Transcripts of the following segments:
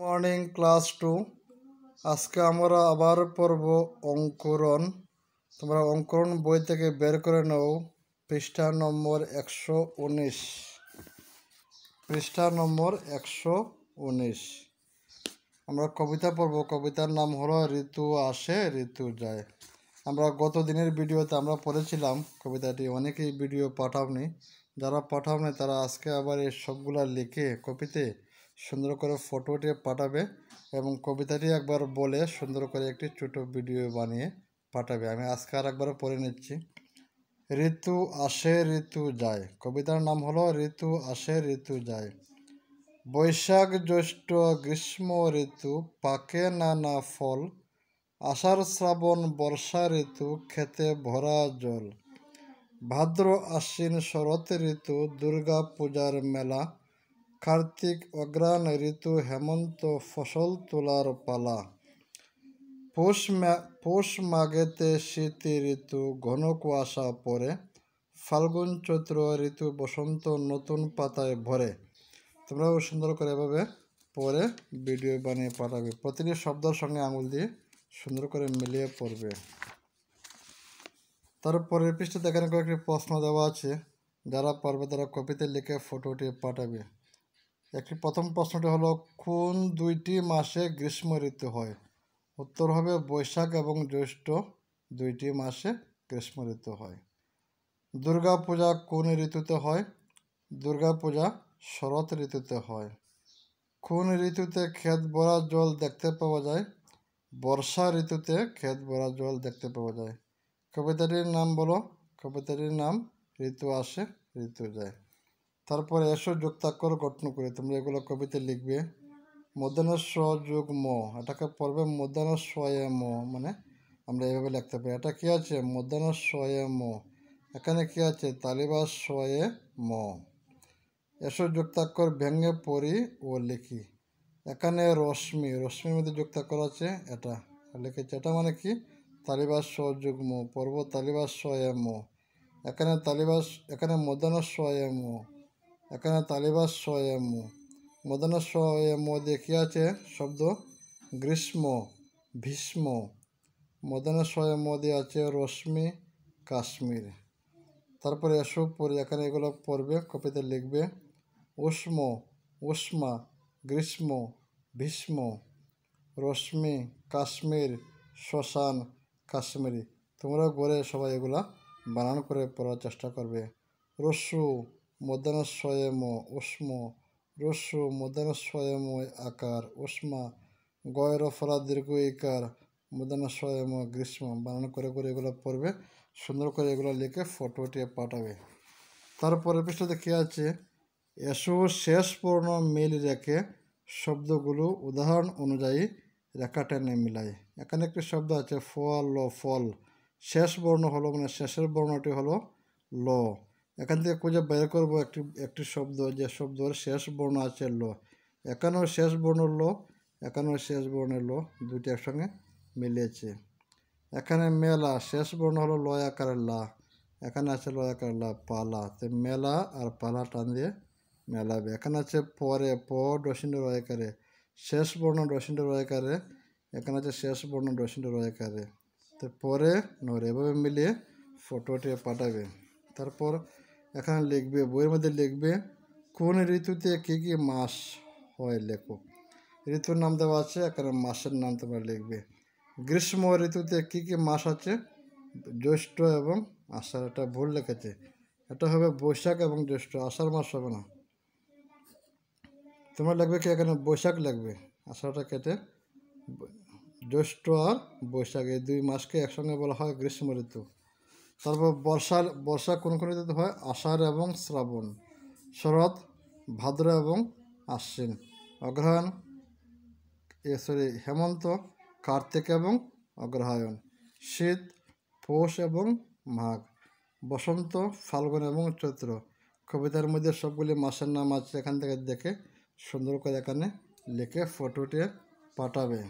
morning class two আজকে আমরা আবার পড়ব অঙ্কুরণ তোমরা অঙ্কুরণ বই থেকে বের করে নাও পৃষ্ঠা নম্বর একশো উনিশ পৃষ্ঠা নম্বর একশো উনিশ আমরা কবিতা পড়ব কবিতার নাম হলো ঋতু আসে ঋতু যায় আমরা গত দিনের ভিডিওতে আমরা পড়েছিলাম কবিতাটি অনেকেই ভিডিও পাঠাওনি যারা পাঠাওনি তারা আজকে আবার এই সবগুলা লিখে কপিতে সুন্দর করে ফটোটি পাঠাবে এবং কবিতাটি একবার বলে সুন্দর করে একটি ছোট ভিডিও বানিয়ে পাঠাবে আমি আজকে আর একবার পড়ে নিচ্ছি ঋতু আসে ঋতু যায় কবিতার নাম হলো ঋতু আসে ঋতু যায় বৈশাখ জ্যৈষ্ঠ গ্রীষ্ম ঋতু পাকে নানা ফল আষাঢ় শ্রাবণ বর্ষা ঋতু খেতে ভরা জল ভাদ্র আশ্বিন শরৎ ঋতু দুর্গা পূজার মেলা কার্তিক অগ্রাণ ঋতু হেমন্ত ফসল তোলার পালা পৌষ পৌষ মাঘেতে শীত ঋতু ঘন কুয়াশা পরে ফাল্গুন চৈত্র ঋতু বসন্ত নতুন পাতায় ভরে তোমরাও সুন্দর করে এভাবে পরে ভিডিও বানিয়ে পাঠাবে প্রতিটি শব্দের সঙ্গে আঙুল দিয়ে সুন্দর করে মিলিয়ে পড়বে তারপরের পৃষ্ঠে দেখানো কয়েকটি প্রশ্ন দেওয়া আছে যারা পারবে তারা কপিতে লিখে ফটোটি পাঠাবে একটি প্রথম প্রশ্নটি হলো কোন দুইটি মাসে গ্রীষ্ম ঋতু হয় উত্তর হবে বৈশাখ এবং জ্যৈষ্ঠ দুইটি মাসে গ্রীষ্ম ঋতু হয় দুর্গা পূজা কোন ঋতুতে হয় দুর্গা পূজা শরৎ ঋতুতে হয় কোন ঋতুতে ক্ষেত ভরা জল দেখতে পাওয়া যায় বর্ষা ঋতুতে ক্ষেত ভরা জল দেখতে পাওয়া যায় কবিতাটির নাম বলো কবিতাটির নাম ঋতু আসে ঋতু যায় তারপরে এসো যোগতাক্ষর গঠন করে তোমরা এগুলো কবিতে লিখবে মধ্যাহ্ন স যোগ ম এটাকে পড়বে মধ্যাহ্ন স্বয়ে ম মানে আমরা এভাবে লিখতে পারি এটা কী আছে মধ্যাহ্ন স্বয়ে ম এখানে কী আছে তালিবা স্বয়ে ম এসো যোগতাক্ষর ভেঙে পড়ি ও লিখি এখানে রশ্মি রশ্মির মধ্যে যোগতাক্ষর আছে এটা লিখেছে এটা মানে কি তালিবাস স্বযুগ্ম ম পর্ব তালিবাস ম এখানে তালিবাস এখানে মদানা স্বয়ম এখানে তালিবাস সয়েমু মদনা সয়েমু দেখি আছে শব্দ গ্রীষ্ম ভীষ্ম মদনা সয়েমু দিয়ে আছে রশ্মি কাশ্মীর তারপরে এসব পরে এখানে এগুলো পড়বে কপিতে লিখবে উষ্ম উষ্মা গ্রীষ্ম ভীষ্ম রশ্মি কাশ্মীর শ্মশান কাশ্মীরি তোমরা ঘরে সবাই এগুলা বানান করে পড়ার চেষ্টা করবে রসু মধ্যাহ্নস্বয়ম উষ্ম রস্যু মধ্যাহ্নস্বয়ম আকার উষ্মা গয়ের ফলা দীর্ঘ ইকার মধ্যাহ্নস্বয়ম গ্রীষ্ম বানানো করে করে এগুলো পড়বে সুন্দর করে এগুলো লিখে ফটো উঠিয়ে পাঠাবে তারপরে পৃষ্ঠাতে কী আছে এসব শেষ পূর্ণ মিল রেখে শব্দগুলো উদাহরণ অনুযায়ী রেখা টেনে মিলাই এখানে একটি শব্দ আছে ফল ল ফল শেষ বর্ণ হলো মানে শেষের বর্ণটি হলো ল এখান থেকে খুঁজে বের করবো একটি একটি শব্দ যে শব্দের শেষ বর্ণ আছে ল এখানেও শেষ বর্ণ ল এখানেও শেষ বর্ণের ল দুটি একসঙ্গে মিলিয়েছে এখানে মেলা শেষ বর্ণ হলো লয় আকারের লা এখানে আছে লয় আকারের লা পালা তো মেলা আর পালা টান দিয়ে মেলাবে এখানে আছে পরে প ডসিন্ড রয়কারে শেষ বর্ণ ডসিন্ড রয়কারে এখানে আছে শেষ বর্ণ ডসিন্ড রয়কারে তো পরে নরে এভাবে মিলিয়ে ফটোটি পাঠাবে তারপর এখানে লিখবে বইয়ের মধ্যে লিখবে কোন ঋতুতে কী কী মাস হয় লেখো ঋতুর নাম দেওয়া আছে এখানে মাসের নাম তোমার লিখবে গ্রীষ্ম ঋতুতে কী কী মাস আছে জ্যৈষ্ঠ এবং আষাঢ় এটা ভুল লেখেছে এটা হবে বৈশাখ এবং জ্যৈষ্ঠ আষাঢ় মাস হবে না তোমার লাগবে কি এখানে বৈশাখ লাগবে আষাঢ়টা কেটে জ্যৈষ্ঠ আর বৈশাখ এই দুই মাসকে একসঙ্গে বলা হয় গ্রীষ্ম ঋতু তারপর বর্ষার বর্ষা কোন কোন ঋতুতে হয় আষাঢ় এবং শ্রাবণ শরৎ ভাদ্র এবং আশ্বিন অগ্রহায়ণ সরি হেমন্ত কার্তিক এবং অগ্রহায়ণ শীত পৌষ এবং মাঘ বসন্ত ফাল্গুন এবং চৈত্র কবিতার মধ্যে সবগুলি মাসের নাম আছে এখান থেকে দেখে সুন্দর করে এখানে লিখে ফটোটি পাঠাবে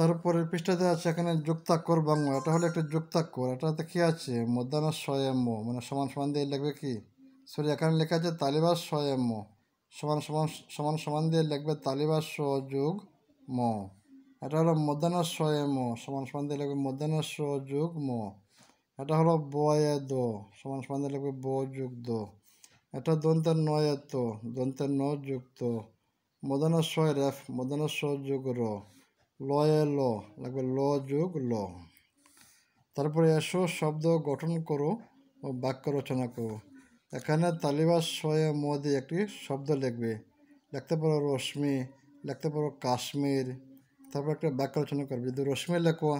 তারপরে পৃষ্ঠাতে আছে এখানে যুক্তাক্ষর বাংলা এটা হলো একটা যুক্তাক্ষর এটাতে কী আছে মধ্যাহ্ন স্বয়ম্য মানে সমান সমান দিয়ে লিখবে কি সরি এখানে লেখা আছে তালিবাস স্বয়ম্য সমান সমান সমান সমান দিয়ে লিখবে তালিবাস সযোগ ম এটা হলো মধ্যাহ্ন স্বয়ম্য সমান সমান দিয়ে লিখবে মধ্যাহ্ন সযোগ ম এটা হলো বয়ে দ সমান সমান দিয়ে লিখবে ব যুগ দ এটা দন্তের নয় এত দন্তের ন যুক্ত মদন স্বয় রেফ মদন স্বযোগ র লয়ে ল লাগবে ল যোগ ল তারপরে এসো শব্দ গঠন করো ও বাক্য রচনা করো এখানে তালিবাস সয়ে ম একটি শব্দ লিখবে লিখতে পারো রশ্মি লিখতে পারো কাশ্মীর তারপর একটা বাক্য রচনা করবে যদি রশ্মি লেখো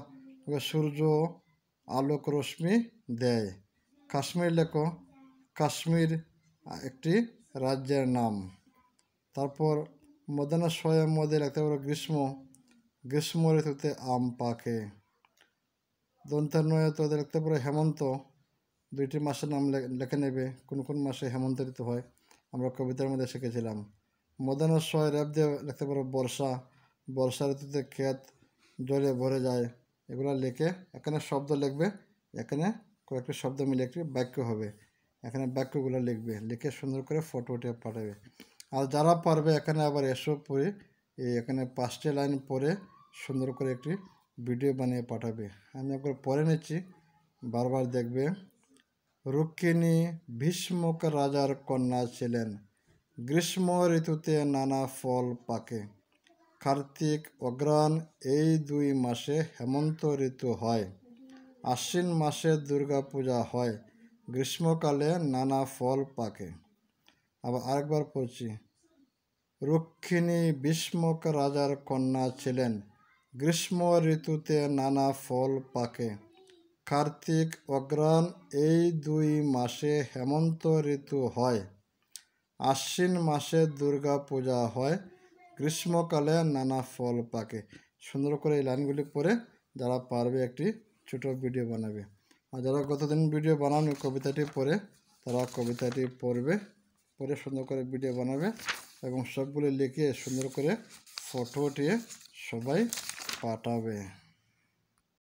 সূর্য আলোক রশ্মি দেয় কাশ্মীর লেখো কাশ্মীর একটি রাজ্যের নাম তারপর মদানা সয়ে মোদি লিখতে পারো গ্রীষ্ম গ্রীষ্ম ঋতুতে আম পাকে দন্তান্বয় তো লিখতে পারে হেমন্ত দুইটি মাসের নাম লেখে নেবে কোন কোন মাসে হেমন্ত ঋতু হয় আমরা কবিতার মধ্যে শিখেছিলাম মদনস্বয় র্যাপ দিয়ে লিখতে পারো বর্ষা বর্ষা ঋতুতে ক্ষেত জলে ভরে যায় এগুলো লেখে এখানে শব্দ লিখবে এখানে কয়েকটি শব্দ মিলে একটি বাক্য হবে এখানে বাক্যগুলো লিখবে লিখে সুন্দর করে ফটো উঠে পাঠাবে আর যারা পারবে এখানে আবার এসব পড়ে এখানে পাঁচটি লাইন পরে সুন্দর করে একটি ভিডিও বানিয়ে পাঠাবে আমি একবার পরে নিচ্ছি বারবার দেখবে রুক্মিণী ভীষ্মক রাজার কন্যা ছিলেন গ্রীষ্ম ঋতুতে নানা ফল পাকে কার্তিক অগ্রাণ এই দুই মাসে হেমন্ত ঋতু হয় আশ্বিন মাসে দুর্গা পূজা হয় গ্রীষ্মকালে নানা ফল পাকে আবার আরেকবার পড়ছি রুক্ষিণী ভীষ্মক রাজার কন্যা ছিলেন গ্রীষ্ম ঋতুতে নানা ফল পাকে কার্তিক অগ্রহণ এই দুই মাসে হেমন্ত ঋতু হয় আশ্বিন মাসে দুর্গা পূজা হয় গ্রীষ্মকালে নানা ফল পাকে সুন্দর করে এই লাইনগুলি পরে যারা পারবে একটি ছোট ভিডিও বানাবে আর যারা গতদিন ভিডিও বানানো কবিতাটি পড়ে তারা কবিতাটি পড়বে পরে সুন্দর করে ভিডিও বানাবে এবং সবগুলি লিখে সুন্দর করে ফটো উঠিয়ে সবাই 发它呗。